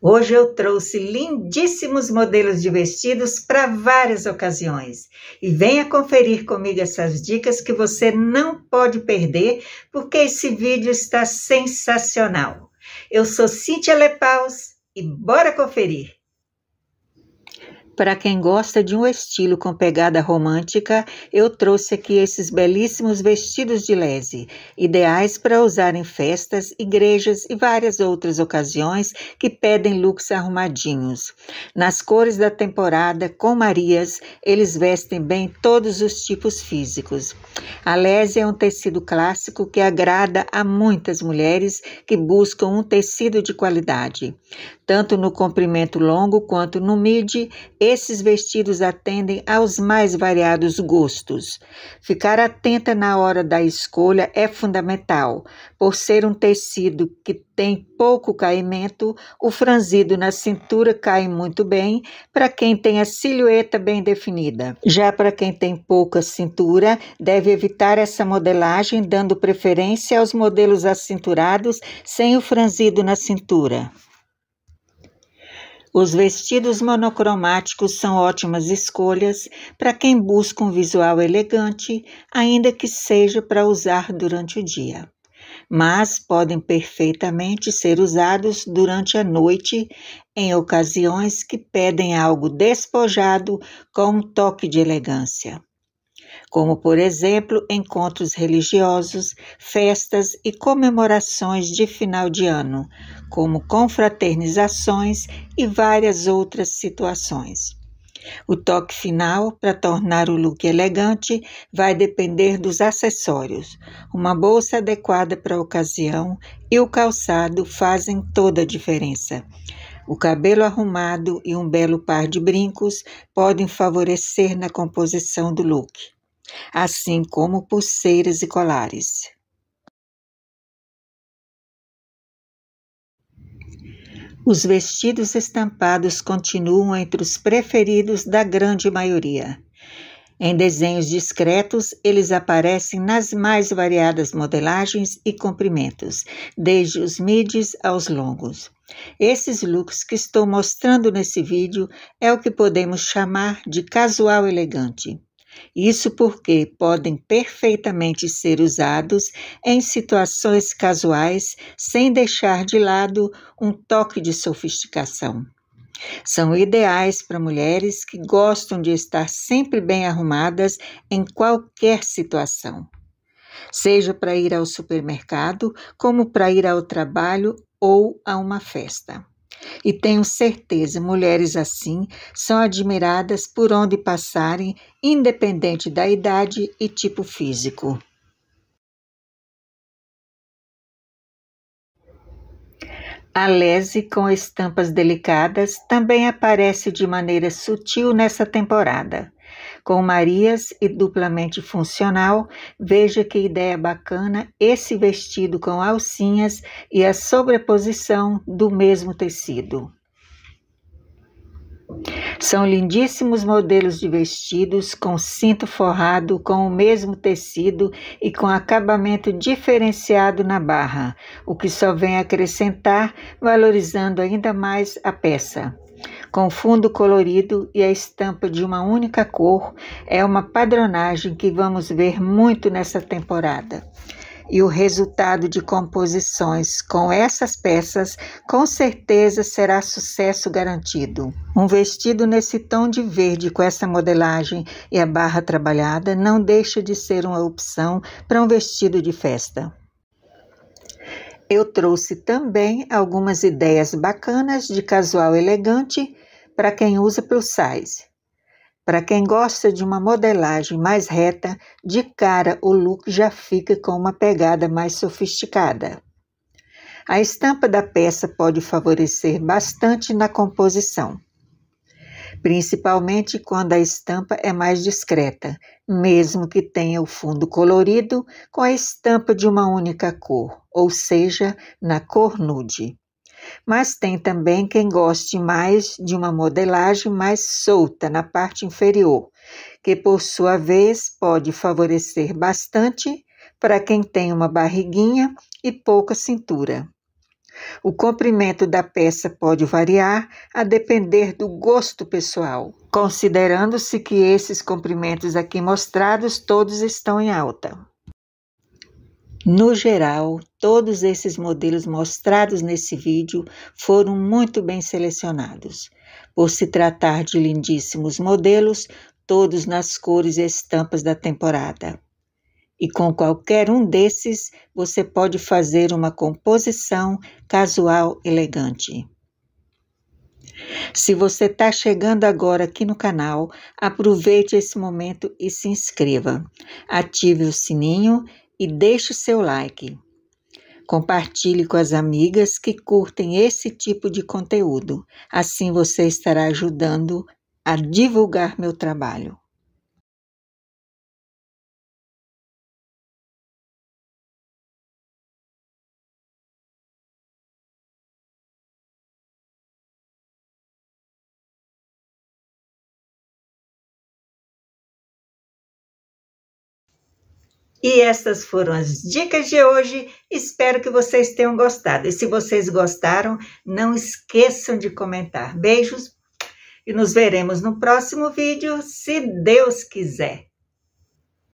Hoje eu trouxe lindíssimos modelos de vestidos para várias ocasiões. E venha conferir comigo essas dicas que você não pode perder, porque esse vídeo está sensacional. Eu sou Cintia Lepaus e bora conferir! Para quem gosta de um estilo com pegada romântica, eu trouxe aqui esses belíssimos vestidos de lese, ideais para usar em festas, igrejas e várias outras ocasiões que pedem looks arrumadinhos. Nas cores da temporada, com Marias, eles vestem bem todos os tipos físicos. A lese é um tecido clássico que agrada a muitas mulheres que buscam um tecido de qualidade. Tanto no comprimento longo quanto no midi, esses vestidos atendem aos mais variados gostos. Ficar atenta na hora da escolha é fundamental. Por ser um tecido que tem pouco caimento, o franzido na cintura cai muito bem para quem tem a silhueta bem definida. Já para quem tem pouca cintura, deve evitar essa modelagem, dando preferência aos modelos acinturados sem o franzido na cintura. Os vestidos monocromáticos são ótimas escolhas para quem busca um visual elegante, ainda que seja para usar durante o dia. Mas podem perfeitamente ser usados durante a noite, em ocasiões que pedem algo despojado com um toque de elegância como, por exemplo, encontros religiosos, festas e comemorações de final de ano, como confraternizações e várias outras situações. O toque final, para tornar o look elegante, vai depender dos acessórios. Uma bolsa adequada para a ocasião e o calçado fazem toda a diferença. O cabelo arrumado e um belo par de brincos podem favorecer na composição do look assim como pulseiras e colares. Os vestidos estampados continuam entre os preferidos da grande maioria. Em desenhos discretos, eles aparecem nas mais variadas modelagens e comprimentos, desde os midis aos longos. Esses looks que estou mostrando nesse vídeo é o que podemos chamar de casual elegante. Isso porque podem perfeitamente ser usados em situações casuais sem deixar de lado um toque de sofisticação. São ideais para mulheres que gostam de estar sempre bem arrumadas em qualquer situação. Seja para ir ao supermercado, como para ir ao trabalho ou a uma festa. E tenho certeza, mulheres assim são admiradas por onde passarem, independente da idade e tipo físico. A lese com estampas delicadas também aparece de maneira sutil nessa temporada com Marias e duplamente funcional, veja que ideia bacana esse vestido com alcinhas e a sobreposição do mesmo tecido. São lindíssimos modelos de vestidos com cinto forrado com o mesmo tecido e com acabamento diferenciado na barra, o que só vem acrescentar valorizando ainda mais a peça com fundo colorido e a estampa de uma única cor é uma padronagem que vamos ver muito nessa temporada. E o resultado de composições com essas peças com certeza será sucesso garantido. Um vestido nesse tom de verde com essa modelagem e a barra trabalhada não deixa de ser uma opção para um vestido de festa. Eu trouxe também algumas ideias bacanas de casual elegante para quem usa plus size. Para quem gosta de uma modelagem mais reta, de cara o look já fica com uma pegada mais sofisticada. A estampa da peça pode favorecer bastante na composição, principalmente quando a estampa é mais discreta, mesmo que tenha o fundo colorido com a estampa de uma única cor, ou seja, na cor nude. Mas tem também quem goste mais de uma modelagem mais solta na parte inferior, que por sua vez pode favorecer bastante para quem tem uma barriguinha e pouca cintura. O comprimento da peça pode variar a depender do gosto pessoal, considerando-se que esses comprimentos aqui mostrados todos estão em alta. No geral, todos esses modelos mostrados nesse vídeo foram muito bem selecionados. Por se tratar de lindíssimos modelos, todos nas cores e estampas da temporada. E com qualquer um desses, você pode fazer uma composição casual elegante. Se você está chegando agora aqui no canal, aproveite esse momento e se inscreva. Ative o sininho e deixe seu like. Compartilhe com as amigas que curtem esse tipo de conteúdo. Assim você estará ajudando a divulgar meu trabalho. E essas foram as dicas de hoje. Espero que vocês tenham gostado. E se vocês gostaram, não esqueçam de comentar. Beijos e nos veremos no próximo vídeo, se Deus quiser.